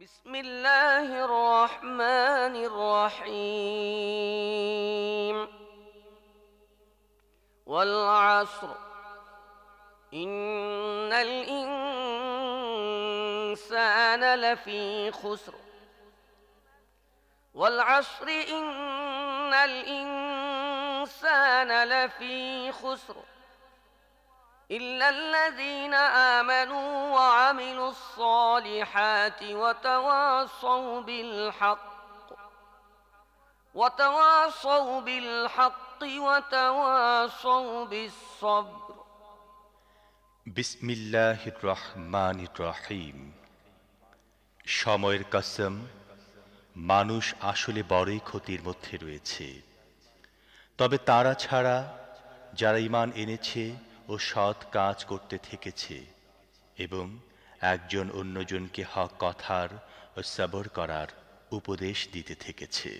بسم الله الرحمن الرحيم والعصر إن الإنسان لفي خسر والعصر إن الإنسان لفي خسر إلا الذين آمنوا وعملوا الصالحات وتواصوا بالحق وتواصوا بالحق وتواصوا بالصبر بسم الله الرحمن الرحيم সময়ের কাসম মানুষ আসলে বড়ই ক্ষতির মধ্যে রয়েছে তবে তারা ছাড়া যারা ইমান এনেছে ও সৎ কাজ করতে থেকেছে এবং একজন অন্যজনকে হক কথার ও সবর করার উপদেশ দিতে থেকেছে